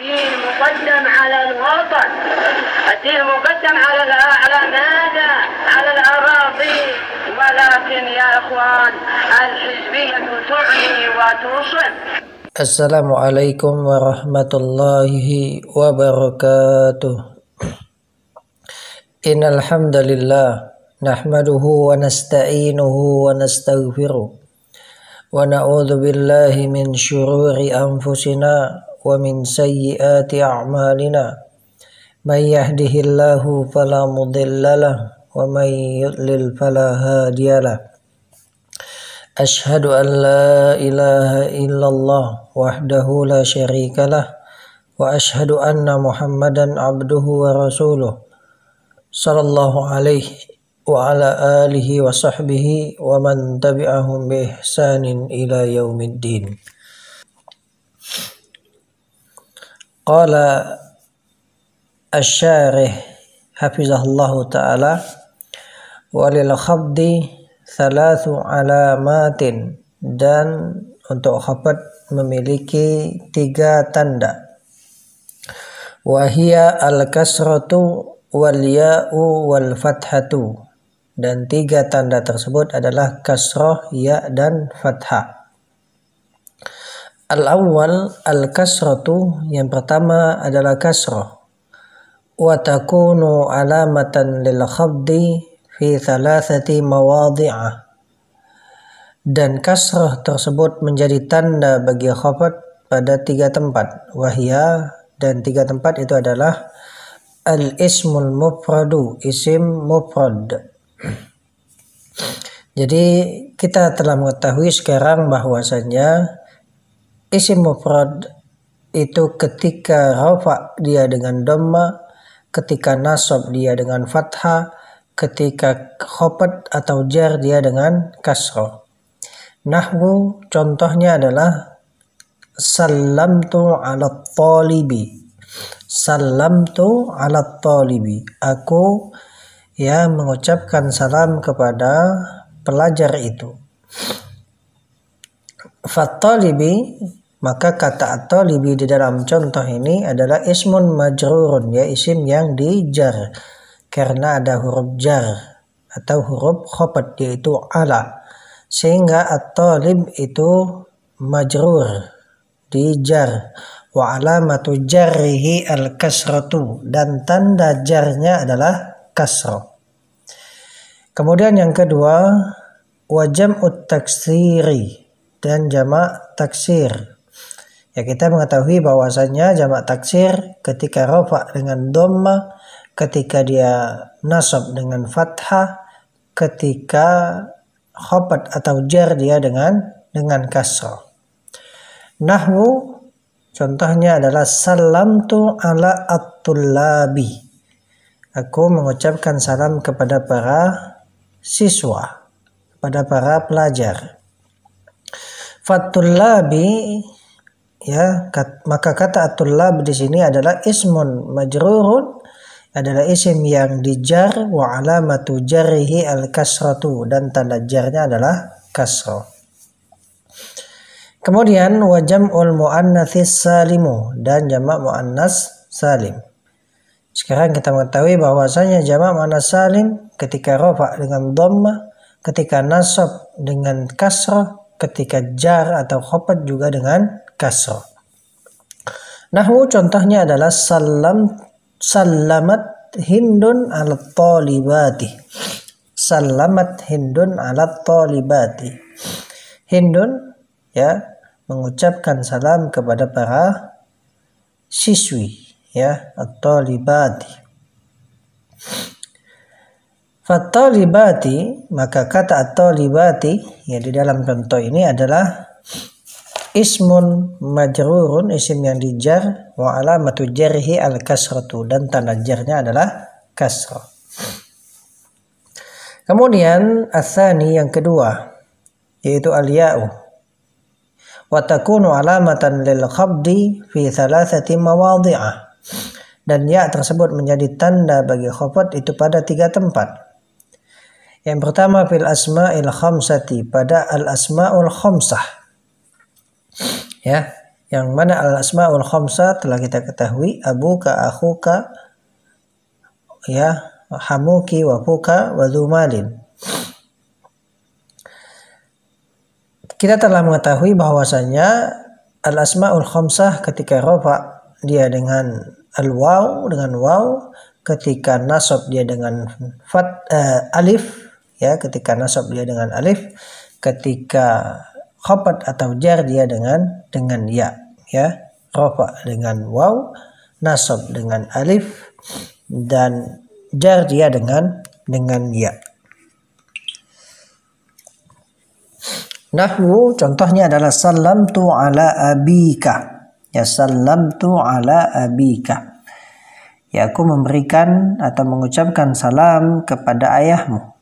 الدين مقدم على الوطن الدين مقدم على على ماذا؟ على الاراضي ولكن يا اخوان الحزبيه تعني وتصم السلام عليكم ورحمة الله وبركاته إن الحمد لله نحمده ونستعينه ونستغفره ونعوذ بالله من شرور أنفسنا ومن سيئات أعمالنا من يهده الله فلا مضل له ومن يضلل فلا هادي له أشهد أن لا إله إلا الله وحده لا شريك له وأشهد أن محمدا عبده ورسوله صلى الله عليه وعلى آله وصحبه ومن تبعهم بإحسان إلى يوم الدين Qala Asy-Syarih hafizahullahu taala walil khabdi thalathu alamatin dan untuk khabat memiliki tiga tanda wahia al-kasratu wal ya'u wal fathatu dan tiga tanda tersebut adalah kasroh ya dan fathah Al-awwal al-kasratu yang pertama adalah kasrah wa takunu alamatan lil khabdi fi thalathati mawadhi'ah dan kasrah tersebut menjadi tanda bagi khabat pada tiga tempat wahya dan tiga tempat itu adalah al ismul mufradu isim mufrad jadi kita telah mengetahui sekarang bahwasanya Isim mufrad itu ketika rafa dia dengan dhamma, ketika nasab dia dengan fathah, ketika khopat atau jar dia dengan kasro. Nahwu contohnya adalah salam salamtu ala talibi. Salamtu ala talibi. Aku ya mengucapkan salam kepada pelajar itu. Fattalibi maka kata atau talibi di dalam contoh ini adalah ismun majrurun ya isim yang dijar karena ada huruf jar atau huruf khobat yaitu ala sehingga atau talib itu majrur dijar wa alamatu jarrihi al-kasratu dan tanda jarnya adalah kasro. Kemudian yang kedua wajam ut dan jamak taksir Ya kita mengetahui bahwasanya jamak taksir ketika rofa dengan doma, ketika dia nasab dengan fathah, ketika khobat atau jar dia dengan dengan kasro Nahwu contohnya adalah salam tu ala at Aku mengucapkan salam kepada para siswa, kepada para pelajar. fatulabi ya kat, maka kata atullah di sini adalah ismun majrurun adalah isim yang dijar wa alamatu jarihi al-kasratu dan tanda jarnya adalah kasro. Kemudian wajam ul muannatsis salimu dan jamak muannas salim. Sekarang kita mengetahui bahwasanya jamak muannas salim ketika rofa dengan dhamma, ketika nasab dengan kasro ketika jar atau khopat juga dengan kasrah. Nahwu contohnya adalah salam salamat hindun ala talibati. Salamat hindun ala talibati. Hindun ya mengucapkan salam kepada para siswi ya atau libati. Fatalibati maka kata atau libati ya di dalam contoh ini adalah ismun majrurun isim yang dijar wa alamatu jarhi al kasratu dan tanda jarnya adalah kasro. Kemudian asani yang kedua yaitu al ya'u wa takunu alamatan lil khabdi fi thalathati mawadhi'ah dan ya tersebut menjadi tanda bagi khafat itu pada tiga tempat. Yang pertama fil asma'il khamsati pada al asma'ul khamsah Ya, yang mana al-asmaul khamsa telah kita ketahui aku ka ya hamuki wapuka wadumalin kita telah mengetahui bahwasanya al asmaul khamsah ketika rofa dia dengan al waw dengan waw ketika nasab dia dengan fat uh, alif ya ketika nasab dia dengan alif ketika khopat atau jar dia dengan dengan ya ya rofa dengan waw nasab dengan alif dan jar dia dengan dengan ya Nahwu contohnya adalah salam tu ala abika. Ya salam tu ala abika. Ya aku memberikan atau mengucapkan salam kepada ayahmu.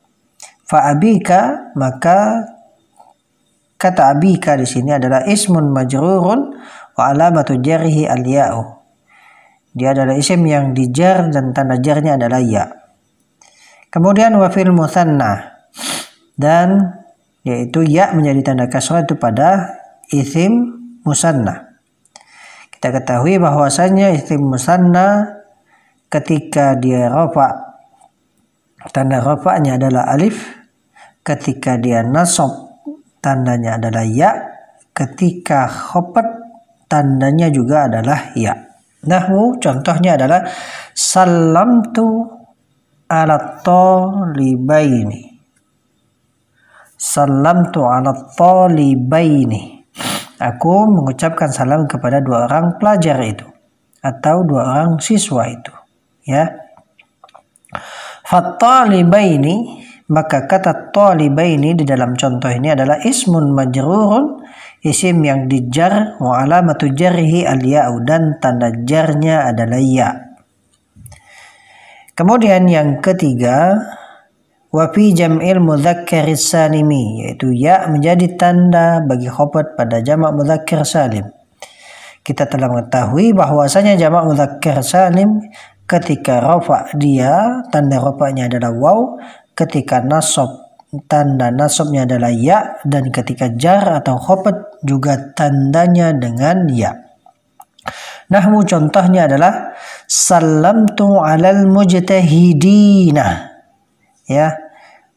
Fa abika maka Kata abika di sini adalah ismun majrurun wa alamatu jarihi al ya'u. Dia adalah isim yang dijar dan tanda jarnya adalah ya. Kemudian wa fir musanna dan yaitu ya menjadi tanda kasrah itu pada isim musanna. Kita ketahui bahwasanya isim musanna ketika dia rofa tanda rofaknya adalah alif ketika dia nasab tandanya adalah ya. Ketika khopet tandanya juga adalah ya. Nahwu contohnya adalah salam tu ala tolibaini. Salam tu ala tolibaini. Aku mengucapkan salam kepada dua orang pelajar itu atau dua orang siswa itu ya. ini. Maka kata ini di dalam contoh ini adalah ismun majrurun, isim yang dijar wa alamatu jarhi al ya'u dan tanda jarnya adalah ya. Kemudian yang ketiga, wafi fi jam'il mudzakkar salimi yaitu ya menjadi tanda bagi khobat pada jamak mudzakkar salim. Kita telah mengetahui bahwasanya jamak mudzakkar salim ketika rofa dia tanda rofanya adalah waw ketika nasob tanda nasobnya adalah ya dan ketika jar atau khofat juga tandanya dengan ya. Nahmu contohnya adalah salamtu alal mujtahidina. Ya.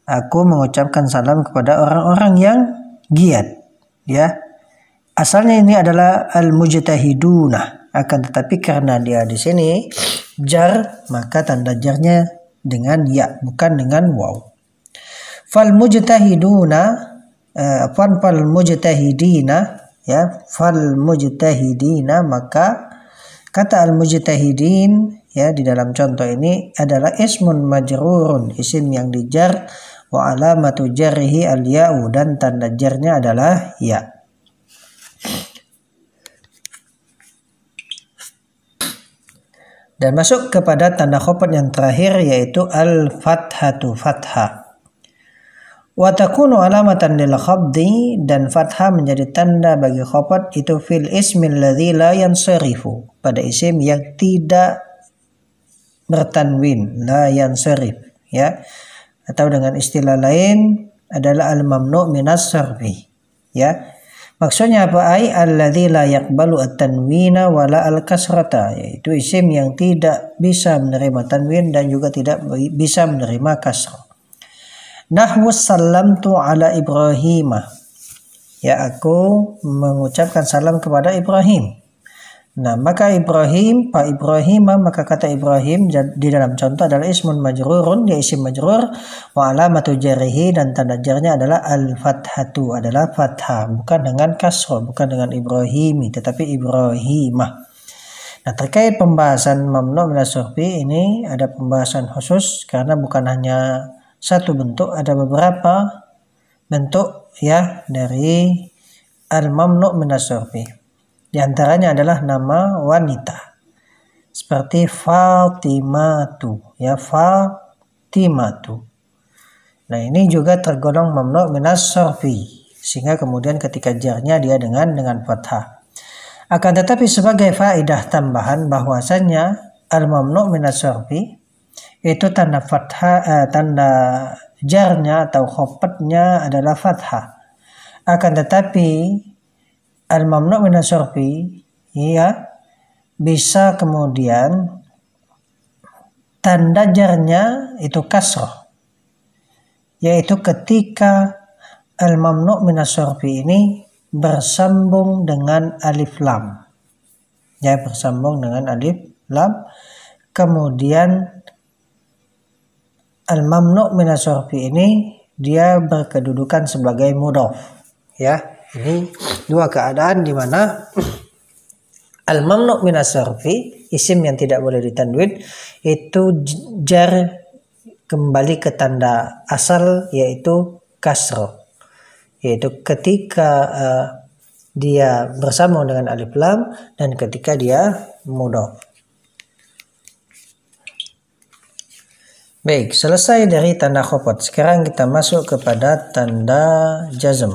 Aku mengucapkan salam kepada orang-orang yang giat, ya. Asalnya ini adalah al-mujtahiduna, akan tetapi karena dia di sini jar, maka tanda jarnya dengan ya bukan dengan waw fal mujtahiduna uh, fal mujtahidina ya fal mujtahidina maka kata al mujtahidin ya di dalam contoh ini adalah ismun majrurun isim yang dijar wa alamatu jarhi al ya'u dan tanda jarnya adalah ya' Dan masuk kepada tanda khobar yang terakhir yaitu al-fathatu fathah. Watakunu alamatan lil khabdi dan fathah menjadi tanda bagi khobar itu fil ismil ladzi la yansarifu pada isim yang tidak bertanwin la yansarif ya atau dengan istilah lain adalah al mamnu minas sarfi ya Maksudnya apa? Ai alladzi la yaqbalu at-tanwina wala al-kasrata, yaitu isim yang tidak bisa menerima tanwin dan juga tidak bisa menerima kasrah. Nahwu salamtu ala Ibrahimah. Ya aku mengucapkan salam kepada Ibrahim. Nah, maka Ibrahim, Pak Ibrahim, maka kata Ibrahim di dalam contoh adalah ismun majrurun, dia isim majrur, wa alamatu jarihi dan tanda jarnya adalah al-fathatu, adalah fathah, bukan dengan kasro, bukan dengan Ibrahim, tetapi Ibrahimah. Nah, terkait pembahasan mamnu minas ini ada pembahasan khusus karena bukan hanya satu bentuk, ada beberapa bentuk ya dari al-mamnu minas di antaranya adalah nama wanita. Seperti Fatimatu, ya Fatimatu. Nah, ini juga tergolong mamnu minas Sehingga kemudian ketika jarnya dia dengan dengan fathah. Akan tetapi sebagai faedah tambahan bahwasanya al-mamnu minas itu tanda fathah, eh, tanda jarnya atau khopetnya adalah fathah. Akan tetapi al-mamnu min asyarfi ya bisa kemudian tanda jarnya itu kasroh yaitu ketika al-mamnu min asyarfi ini bersambung dengan alif lam ya bersambung dengan alif lam kemudian al-mamnu min asyarfi ini dia berkedudukan sebagai mudof ya ini dua keadaan di mana al mamnu minas sarfi isim yang tidak boleh ditanwin itu jar kembali ke tanda asal yaitu kasro yaitu ketika uh, dia bersama dengan alif lam dan ketika dia mudof. Baik, selesai dari tanda khopot. Sekarang kita masuk kepada tanda jazm.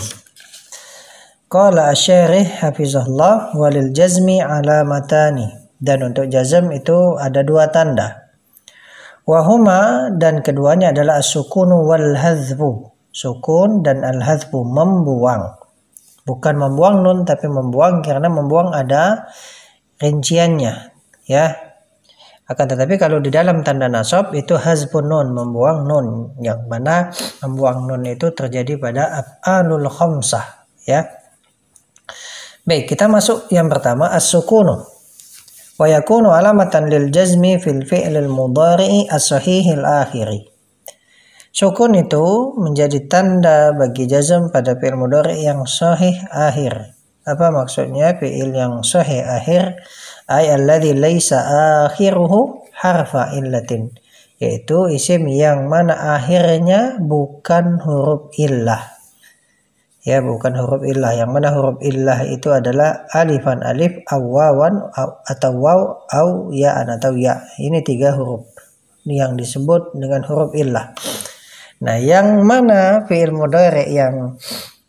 Qala asyarih hafizahullah walil jazmi alamatani. Dan untuk jazm itu ada dua tanda. Wahuma dan keduanya adalah sukunu wal hadhbu. Sukun dan al hadhbu membuang. Bukan membuang nun tapi membuang karena membuang ada rinciannya ya. Akan tetapi kalau di dalam tanda nasab itu hazbun nun membuang nun yang mana membuang nun itu terjadi pada af'alul khamsah ya Baik, kita masuk yang pertama as-sukunu. Wa yakunu alamatan lil jazmi fil fi'lil mudhari'i as-sahihil akhiri. Sukun itu menjadi tanda bagi jazm pada fi'il mudhari yang sahih akhir. Apa maksudnya fi'il yang sahih akhir? Ay alladhi laysa akhiruhu harfa illatin. Yaitu isim yang mana akhirnya bukan huruf illah ya bukan huruf ilah yang mana huruf ilah itu adalah alifan alif awawan aw, atau waw au ya atau ya ini tiga huruf yang disebut dengan huruf ilah. nah yang mana fiil mudore yang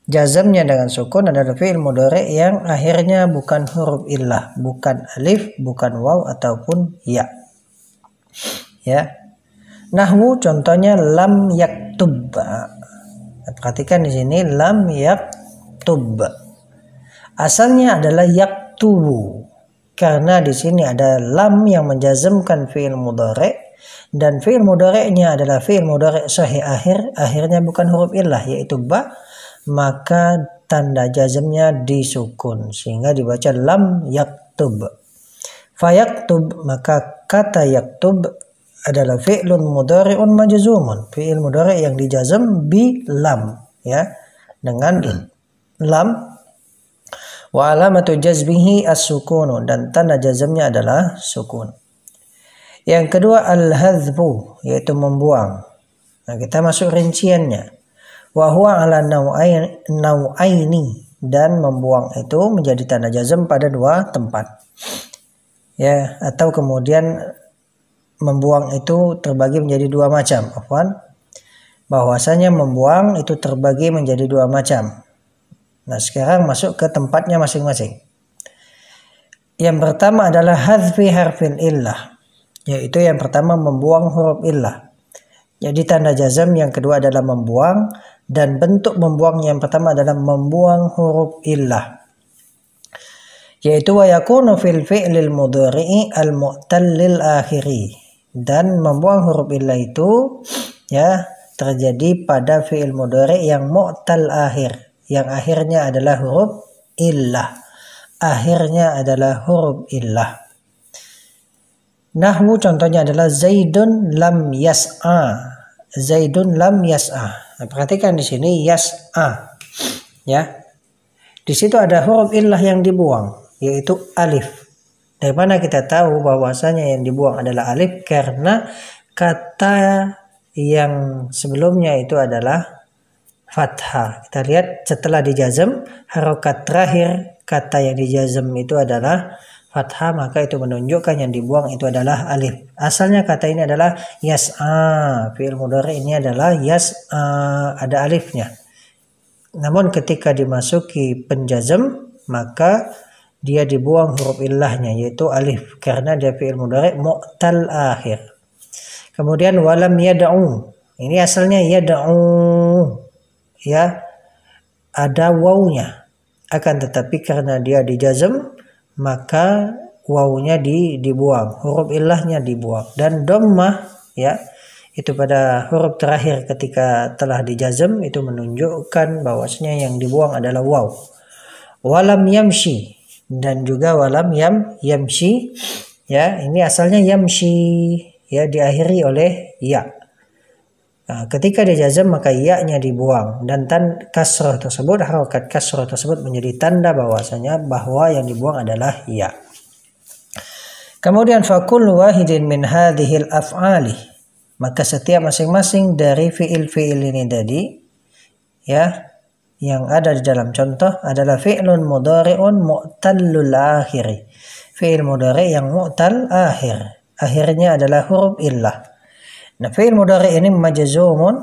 jazamnya dengan sukun adalah fiil mudore yang akhirnya bukan huruf ilah, bukan alif bukan waw ataupun ya ya nahwu contohnya lam yaktub perhatikan di sini lam yaktub. Asalnya adalah yaktubu. Karena di sini ada lam yang menjazmkan fi'il mudhari dan fi'il mudhari'nya adalah fi'il mudhari' sahih akhir, akhirnya bukan huruf illah yaitu ba, maka tanda jazmnya disukun sehingga dibaca lam yaktub. Fayaktub maka kata yaktub adalah fi'lun mudari'un majzumun, fi'il mudari' yang dijazam bi lam ya dengan lam wa alamatu jazmihi as-sukun dan tanda jazamnya adalah sukun. Yang kedua al-hadzbu yaitu membuang. Nah, kita masuk rinciannya. Wa huwa ala nau'aini dan membuang itu menjadi tanda jazam pada dua tempat. Ya, atau kemudian membuang itu terbagi menjadi dua macam, afwan. Bahwasanya membuang itu terbagi menjadi dua macam. Nah, sekarang masuk ke tempatnya masing-masing. Yang pertama adalah hadfi harfin illah, yaitu yang pertama membuang huruf illah. Jadi tanda jazam yang kedua adalah membuang dan bentuk membuang yang pertama adalah membuang huruf illah yaitu wa yakunu fil fi'lil mudhari'i al mu'tallil akhiri dan membuang huruf ilah itu ya terjadi pada fiil mudhari yang mu'tal akhir yang akhirnya adalah huruf ilah. akhirnya adalah huruf illah nahwu contohnya adalah zaidun lam yas'a zaidun lam yas'a nah, perhatikan di sini yas'a ya di situ ada huruf ilah yang dibuang yaitu alif dari mana kita tahu bahwasanya yang dibuang adalah alif karena kata yang sebelumnya itu adalah fathah. Kita lihat setelah dijazm harokat terakhir kata yang dijazm itu adalah fathah maka itu menunjukkan yang dibuang itu adalah alif. Asalnya kata ini adalah yas'a. Fi'il mudhari ini adalah yas'a ada alifnya. Namun ketika dimasuki penjazm maka dia dibuang huruf illahnya yaitu alif karena dia fi'il mudhari mu'tal akhir. Kemudian walam yad'u. Ini asalnya yad'u ya ada wawnya. Akan tetapi karena dia dijazm maka wawnya di dibuang, huruf illahnya dibuang dan dommah ya itu pada huruf terakhir ketika telah dijazm itu menunjukkan bahwasanya yang dibuang adalah waw. Walam yamshi dan juga walam yam yamshi ya ini asalnya yamshi ya diakhiri oleh ya nah, ketika dia jazam maka ya-nya dibuang dan tan kasroh tersebut harokat kasroh tersebut menjadi tanda bahwasanya bahwa yang dibuang adalah ya kemudian fakul wahidin min hadhil af'ali maka setiap masing-masing dari fiil-fiil ini tadi ya yang ada di dalam contoh adalah fi'lun mudhari'un mu'tallul akhiri. Fi'il mudhari yang mu'tal akhir. Akhirnya adalah huruf illah. Nah, fi'il mudhari ini majazumun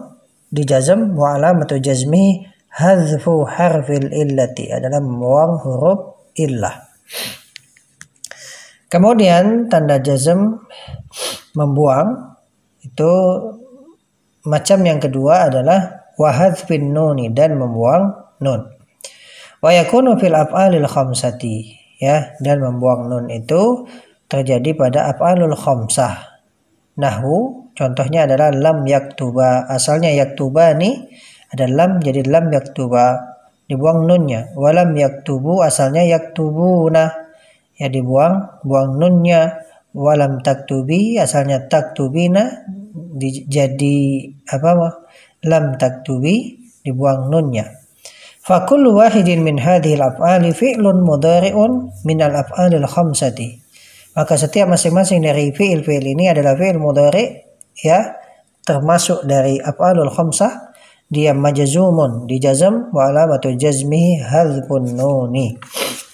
dijazm wa atau jazmi hadfu harfil illati adalah membuang huruf illah. Kemudian tanda jazm membuang itu macam yang kedua adalah wahadfin nuni dan membuang nun wa yakunu fil af'alil khamsati ya dan membuang nun itu terjadi pada af'alul khamsah nahu contohnya adalah lam yaktuba asalnya yaktuba nih ada lam jadi lam yaktuba dibuang nunnya walam yaktubu asalnya yaktubuna ya dibuang buang nunnya walam taktubi asalnya taktubina di, jadi apa lam taktubi dibuang nunnya. Fakullu wahidin min hadhil af'ali fi'lun mudari'un min al af'alil khamsati. Maka setiap masing-masing dari fi'il-fi'il ini adalah fi'il mudari' ya termasuk dari af'alul khamsah dia majazumun dijazam wa alamatu jazmihi hadzfun nuni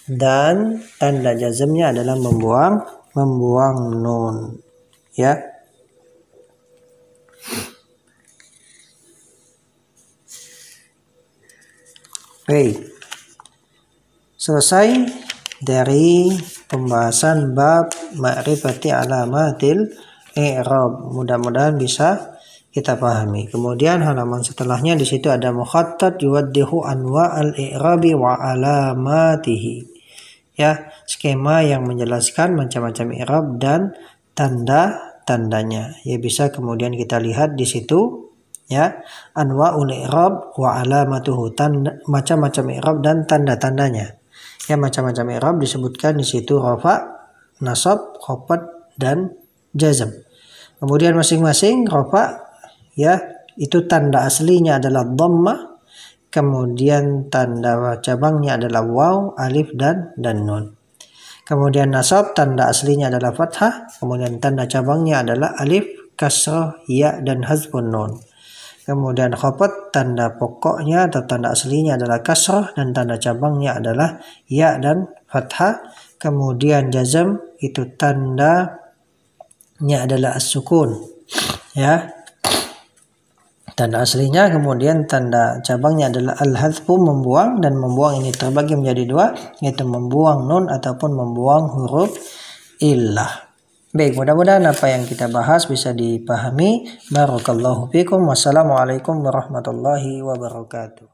dan tanda jazamnya adalah membuang membuang nun ya Selesai dari pembahasan bab ma'rifati alamatil i'rab. Mudah-mudahan bisa kita pahami. Kemudian halaman setelahnya di situ ada mukhattat yuwaddihu anwa al-i'rabi wa alamatihi. Ya, skema yang menjelaskan macam-macam i'rab dan tanda-tandanya. Ya bisa kemudian kita lihat di situ ya anwa i'rab wa alamatuhu matuhutan macam-macam i'rab dan tanda-tandanya ya macam-macam i'rab disebutkan di situ rofa nasab khafat dan jazm kemudian masing-masing rofa ya itu tanda aslinya adalah dhamma kemudian tanda cabangnya adalah waw alif dan dan nun kemudian nasab tanda aslinya adalah fathah kemudian tanda cabangnya adalah alif kasrah ya dan hazfun nun Kemudian khopot tanda pokoknya atau tanda aslinya adalah kasroh dan tanda cabangnya adalah ya dan fathah. Kemudian jazam itu tandanya adalah sukun Ya. Tanda aslinya kemudian tanda cabangnya adalah al-hadfu membuang dan membuang ini terbagi menjadi dua yaitu membuang nun ataupun membuang huruf illah. Baik, mudah-mudahan apa yang kita bahas bisa dipahami. Barakallahu fikum. Wassalamualaikum warahmatullahi wabarakatuh.